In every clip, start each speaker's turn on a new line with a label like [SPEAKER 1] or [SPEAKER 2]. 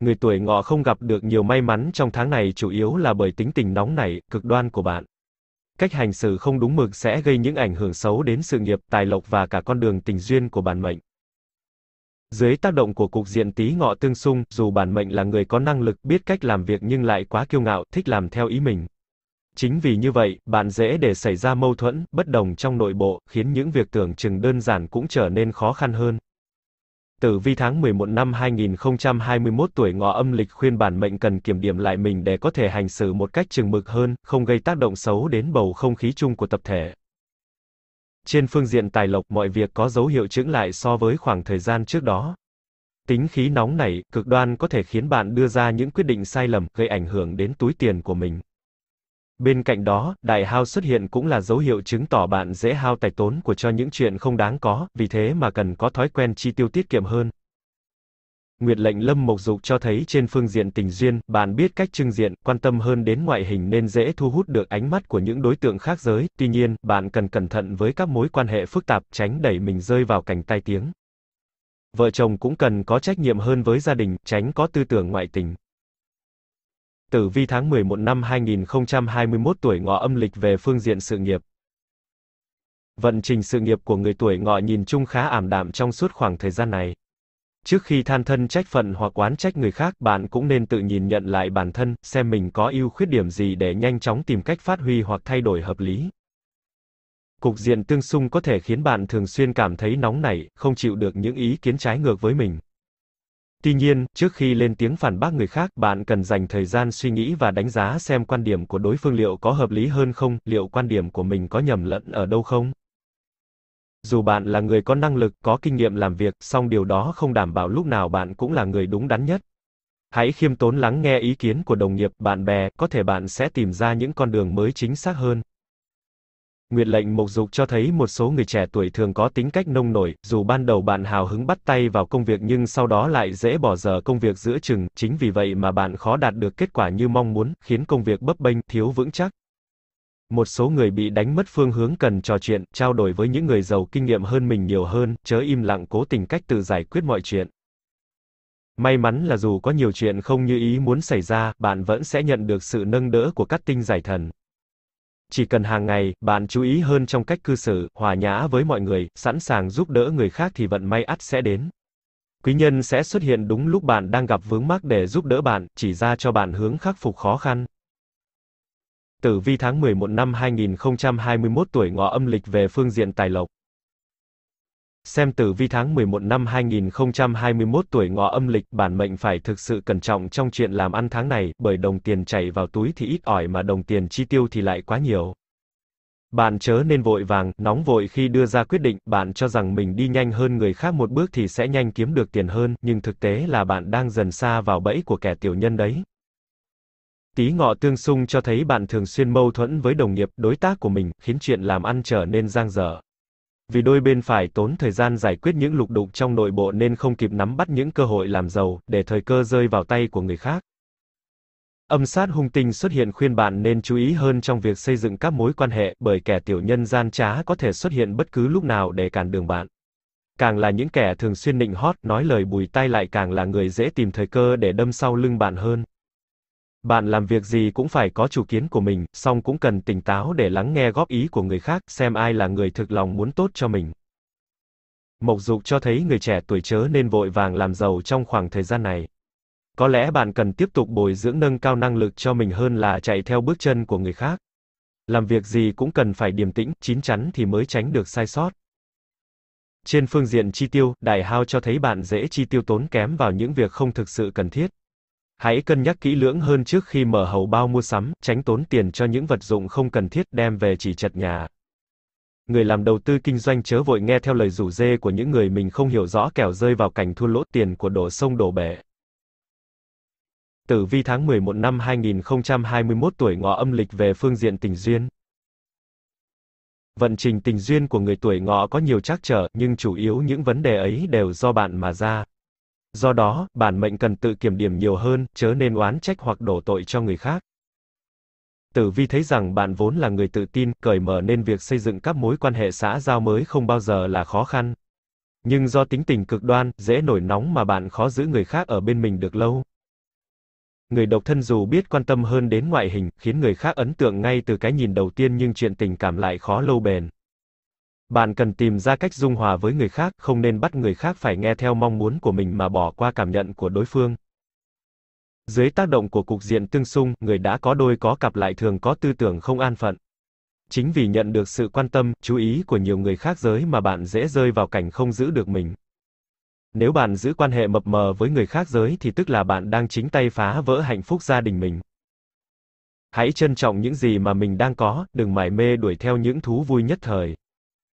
[SPEAKER 1] người tuổi ngọ không gặp được nhiều may mắn trong tháng này chủ yếu là bởi tính tình nóng nảy, cực đoan của bạn. Cách hành xử không đúng mực sẽ gây những ảnh hưởng xấu đến sự nghiệp, tài lộc và cả con đường tình duyên của bản mệnh. Dưới tác động của cục diện tí ngọ tương xung, dù bản mệnh là người có năng lực biết cách làm việc nhưng lại quá kiêu ngạo, thích làm theo ý mình. Chính vì như vậy, bạn dễ để xảy ra mâu thuẫn, bất đồng trong nội bộ, khiến những việc tưởng chừng đơn giản cũng trở nên khó khăn hơn. Tử vi tháng 11 năm 2021 tuổi ngọ âm lịch khuyên bản mệnh cần kiểm điểm lại mình để có thể hành xử một cách chừng mực hơn, không gây tác động xấu đến bầu không khí chung của tập thể. Trên phương diện tài lộc mọi việc có dấu hiệu chững lại so với khoảng thời gian trước đó. Tính khí nóng nảy, cực đoan có thể khiến bạn đưa ra những quyết định sai lầm, gây ảnh hưởng đến túi tiền của mình. Bên cạnh đó, đại hao xuất hiện cũng là dấu hiệu chứng tỏ bạn dễ hao tài tốn của cho những chuyện không đáng có, vì thế mà cần có thói quen chi tiêu tiết kiệm hơn. Nguyệt lệnh lâm mộc dục cho thấy trên phương diện tình duyên, bạn biết cách trưng diện, quan tâm hơn đến ngoại hình nên dễ thu hút được ánh mắt của những đối tượng khác giới, tuy nhiên, bạn cần cẩn thận với các mối quan hệ phức tạp, tránh đẩy mình rơi vào cảnh tai tiếng. Vợ chồng cũng cần có trách nhiệm hơn với gia đình, tránh có tư tưởng ngoại tình. Tử vi tháng 11 năm 2021 tuổi ngọ âm lịch về phương diện sự nghiệp. Vận trình sự nghiệp của người tuổi ngọ nhìn chung khá ảm đạm trong suốt khoảng thời gian này. Trước khi than thân trách phận hoặc oán trách người khác, bạn cũng nên tự nhìn nhận lại bản thân, xem mình có ưu khuyết điểm gì để nhanh chóng tìm cách phát huy hoặc thay đổi hợp lý. Cục diện tương xung có thể khiến bạn thường xuyên cảm thấy nóng nảy, không chịu được những ý kiến trái ngược với mình. Tuy nhiên, trước khi lên tiếng phản bác người khác, bạn cần dành thời gian suy nghĩ và đánh giá xem quan điểm của đối phương liệu có hợp lý hơn không, liệu quan điểm của mình có nhầm lẫn ở đâu không. Dù bạn là người có năng lực, có kinh nghiệm làm việc, song điều đó không đảm bảo lúc nào bạn cũng là người đúng đắn nhất. Hãy khiêm tốn lắng nghe ý kiến của đồng nghiệp, bạn bè, có thể bạn sẽ tìm ra những con đường mới chính xác hơn. Nguyệt lệnh mộc dục cho thấy một số người trẻ tuổi thường có tính cách nông nổi, dù ban đầu bạn hào hứng bắt tay vào công việc nhưng sau đó lại dễ bỏ giờ công việc giữa chừng, chính vì vậy mà bạn khó đạt được kết quả như mong muốn, khiến công việc bấp bênh, thiếu vững chắc. Một số người bị đánh mất phương hướng cần trò chuyện, trao đổi với những người giàu kinh nghiệm hơn mình nhiều hơn, chớ im lặng cố tình cách tự giải quyết mọi chuyện. May mắn là dù có nhiều chuyện không như ý muốn xảy ra, bạn vẫn sẽ nhận được sự nâng đỡ của các tinh giải thần chỉ cần hàng ngày bạn chú ý hơn trong cách cư xử, hòa nhã với mọi người, sẵn sàng giúp đỡ người khác thì vận may ắt sẽ đến. Quý nhân sẽ xuất hiện đúng lúc bạn đang gặp vướng mắc để giúp đỡ bạn, chỉ ra cho bạn hướng khắc phục khó khăn. Tử vi tháng 11 năm 2021 tuổi ngọ âm lịch về phương diện tài lộc. Xem tử vi tháng 11 năm 2021 tuổi ngọ âm lịch, bản mệnh phải thực sự cẩn trọng trong chuyện làm ăn tháng này, bởi đồng tiền chảy vào túi thì ít ỏi mà đồng tiền chi tiêu thì lại quá nhiều. Bạn chớ nên vội vàng, nóng vội khi đưa ra quyết định, bạn cho rằng mình đi nhanh hơn người khác một bước thì sẽ nhanh kiếm được tiền hơn, nhưng thực tế là bạn đang dần xa vào bẫy của kẻ tiểu nhân đấy. Tí ngọ tương xung cho thấy bạn thường xuyên mâu thuẫn với đồng nghiệp, đối tác của mình, khiến chuyện làm ăn trở nên giang dở. Vì đôi bên phải tốn thời gian giải quyết những lục đục trong nội bộ nên không kịp nắm bắt những cơ hội làm giàu, để thời cơ rơi vào tay của người khác. Âm sát hung tinh xuất hiện khuyên bạn nên chú ý hơn trong việc xây dựng các mối quan hệ, bởi kẻ tiểu nhân gian trá có thể xuất hiện bất cứ lúc nào để cản đường bạn. Càng là những kẻ thường xuyên nịnh hót, nói lời bùi tai lại càng là người dễ tìm thời cơ để đâm sau lưng bạn hơn. Bạn làm việc gì cũng phải có chủ kiến của mình, song cũng cần tỉnh táo để lắng nghe góp ý của người khác, xem ai là người thực lòng muốn tốt cho mình. Mộc Dục cho thấy người trẻ tuổi chớ nên vội vàng làm giàu trong khoảng thời gian này. Có lẽ bạn cần tiếp tục bồi dưỡng nâng cao năng lực cho mình hơn là chạy theo bước chân của người khác. Làm việc gì cũng cần phải điềm tĩnh, chín chắn thì mới tránh được sai sót. Trên phương diện chi tiêu, đại hao cho thấy bạn dễ chi tiêu tốn kém vào những việc không thực sự cần thiết. Hãy cân nhắc kỹ lưỡng hơn trước khi mở hầu bao mua sắm, tránh tốn tiền cho những vật dụng không cần thiết đem về chỉ chật nhà. Người làm đầu tư kinh doanh chớ vội nghe theo lời rủ dê của những người mình không hiểu rõ kẻo rơi vào cảnh thua lỗ tiền của đổ sông đổ bể. Tử vi tháng 11 năm 2021 tuổi ngọ âm lịch về phương diện tình duyên. Vận trình tình duyên của người tuổi ngọ có nhiều trắc trở, nhưng chủ yếu những vấn đề ấy đều do bạn mà ra. Do đó, bản mệnh cần tự kiểm điểm nhiều hơn, chớ nên oán trách hoặc đổ tội cho người khác. Tử Vi thấy rằng bạn vốn là người tự tin, cởi mở nên việc xây dựng các mối quan hệ xã giao mới không bao giờ là khó khăn. Nhưng do tính tình cực đoan, dễ nổi nóng mà bạn khó giữ người khác ở bên mình được lâu. Người độc thân dù biết quan tâm hơn đến ngoại hình, khiến người khác ấn tượng ngay từ cái nhìn đầu tiên nhưng chuyện tình cảm lại khó lâu bền. Bạn cần tìm ra cách dung hòa với người khác, không nên bắt người khác phải nghe theo mong muốn của mình mà bỏ qua cảm nhận của đối phương. Dưới tác động của cục diện tương xung, người đã có đôi có cặp lại thường có tư tưởng không an phận. Chính vì nhận được sự quan tâm, chú ý của nhiều người khác giới mà bạn dễ rơi vào cảnh không giữ được mình. Nếu bạn giữ quan hệ mập mờ với người khác giới thì tức là bạn đang chính tay phá vỡ hạnh phúc gia đình mình. Hãy trân trọng những gì mà mình đang có, đừng mải mê đuổi theo những thú vui nhất thời.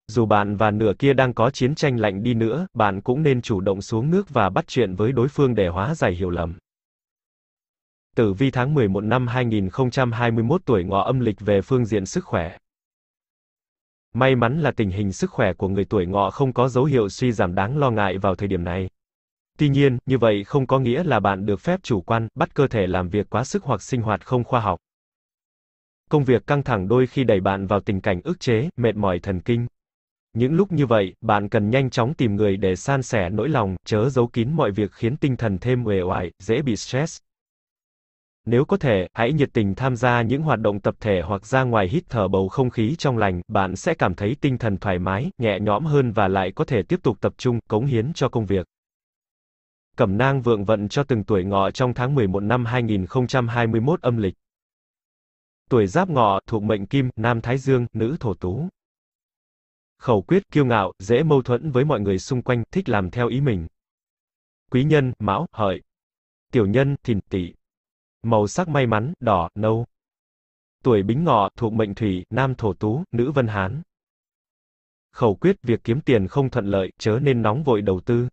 [SPEAKER 1] Dù bạn và nửa kia đang có chiến tranh lạnh đi nữa, bạn cũng nên chủ động xuống nước và bắt chuyện với đối phương để hóa giải hiểu lầm. Tử vi tháng 11 năm 2021 tuổi ngọ âm lịch về phương diện sức khỏe. May mắn là tình hình sức khỏe của người tuổi ngọ không có dấu hiệu suy giảm đáng lo ngại vào thời điểm này. Tuy nhiên, như vậy không có nghĩa là bạn được phép chủ quan, bắt cơ thể làm việc quá sức hoặc sinh hoạt không khoa học. Công việc căng thẳng đôi khi đẩy bạn vào tình cảnh ức chế, mệt mỏi thần kinh. Những lúc như vậy, bạn cần nhanh chóng tìm người để san sẻ nỗi lòng, chớ giấu kín mọi việc khiến tinh thần thêm uể oải, dễ bị stress. Nếu có thể, hãy nhiệt tình tham gia những hoạt động tập thể hoặc ra ngoài hít thở bầu không khí trong lành, bạn sẽ cảm thấy tinh thần thoải mái, nhẹ nhõm hơn và lại có thể tiếp tục tập trung, cống hiến cho công việc. Cẩm nang vượng vận cho từng tuổi ngọ trong tháng 11 năm 2021 âm lịch. Tuổi Giáp Ngọ thuộc mệnh Kim, nam Thái Dương, nữ Thổ Tú khẩu quyết, kiêu ngạo, dễ mâu thuẫn với mọi người xung quanh, thích làm theo ý mình. Quý nhân, mão, hợi. Tiểu nhân, thìn, tỵ. Màu sắc may mắn, đỏ, nâu. Tuổi bính ngọ, thuộc mệnh thủy, nam thổ tú, nữ vân hán. Khẩu quyết, việc kiếm tiền không thuận lợi, chớ nên nóng vội đầu tư.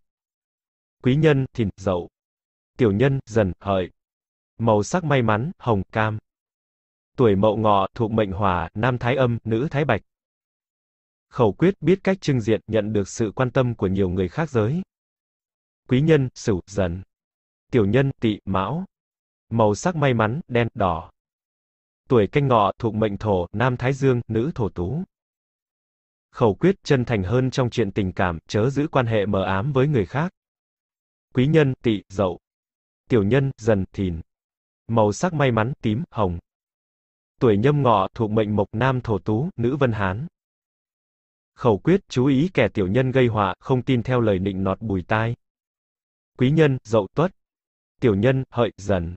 [SPEAKER 1] Quý nhân, thìn, dậu. Tiểu nhân, dần, hợi. Màu sắc may mắn, hồng, cam. Tuổi mậu ngọ, thuộc mệnh hỏa, nam thái âm, nữ thái bạch khẩu quyết biết cách trưng diện nhận được sự quan tâm của nhiều người khác giới. Quý nhân, Sửu, Dần. Tiểu nhân, Tỵ, Mão. Màu sắc may mắn, đen, đỏ. Tuổi canh ngọ, thuộc mệnh thổ, nam thái dương, nữ thổ tú. Khẩu quyết chân thành hơn trong chuyện tình cảm, chớ giữ quan hệ mờ ám với người khác. Quý nhân, Tỵ, Dậu. Tiểu nhân, Dần, Thìn. Màu sắc may mắn, tím, hồng. Tuổi nhâm ngọ, thuộc mệnh mộc nam thổ tú, nữ vân hán. Khẩu quyết, chú ý kẻ tiểu nhân gây họa, không tin theo lời nịnh nọt bùi tai. Quý nhân, dậu tuất. Tiểu nhân, hợi, dần.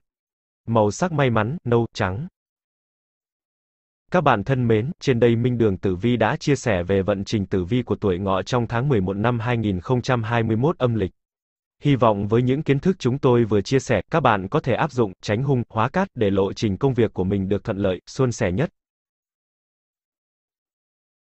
[SPEAKER 1] Màu sắc may mắn, nâu, trắng. Các bạn thân mến, trên đây Minh Đường Tử Vi đã chia sẻ về vận trình tử vi của tuổi ngọ trong tháng 11 năm 2021 âm lịch. Hy vọng với những kiến thức chúng tôi vừa chia sẻ, các bạn có thể áp dụng, tránh hung, hóa cát để lộ trình công việc của mình được thuận lợi, suôn sẻ nhất.